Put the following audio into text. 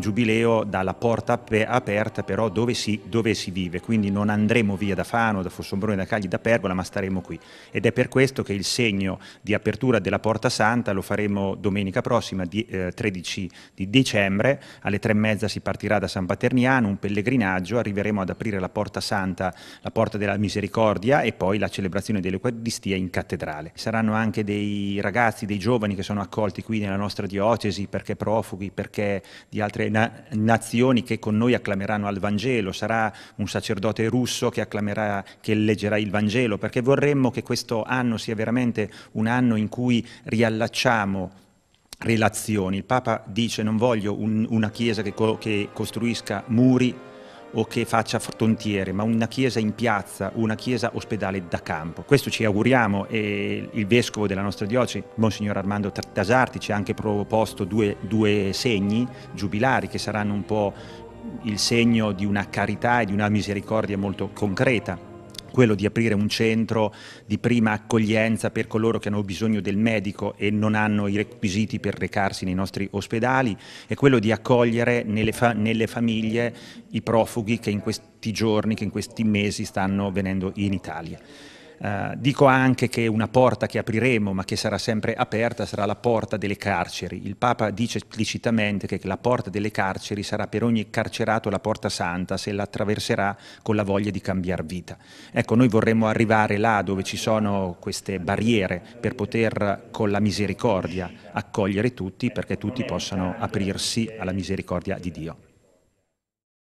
giubileo dalla porta aperta però dove si, dove si vive, quindi non andremo via da Fano, da Fossombrone, da Cagli, da Pergola, ma staremo qui. Ed è per questo che il segno di apertura della Porta Santa lo faremo domenica prossima, di, eh, 13 di dicembre, alle tre e mezza si partirà da San Paterniano, un pellegrinaggio, arriveremo ad aprire la Porta Santa, la Porta della Misericordia e poi la celebrazione dell'Eucaristia in cattedrale. Saranno anche dei ragazzi, dei giovani che sono accolti qui nella nostra diocesi perché profughi, perché di altre na nazioni che con noi acclameranno al Vangelo, sarà un sacerdote russo che, acclamerà, che leggerà il Vangelo, perché vorremmo che questo anno sia veramente un anno in cui riallacciamo relazioni. Il Papa dice non voglio un, una Chiesa che, co che costruisca muri o che faccia frontiere, ma una chiesa in piazza, una chiesa ospedale da campo. Questo ci auguriamo e il vescovo della nostra diocesi, Monsignor Armando Tasarti, ci ha anche proposto due, due segni giubilari che saranno un po' il segno di una carità e di una misericordia molto concreta quello di aprire un centro di prima accoglienza per coloro che hanno bisogno del medico e non hanno i requisiti per recarsi nei nostri ospedali, e quello di accogliere nelle, fa nelle famiglie i profughi che in questi giorni, che in questi mesi stanno venendo in Italia. Eh, dico anche che una porta che apriremo, ma che sarà sempre aperta, sarà la porta delle carceri. Il Papa dice esplicitamente che la porta delle carceri sarà per ogni carcerato la porta santa se la attraverserà con la voglia di cambiare vita. Ecco, noi vorremmo arrivare là dove ci sono queste barriere per poter con la misericordia accogliere tutti perché tutti possano aprirsi alla misericordia di Dio.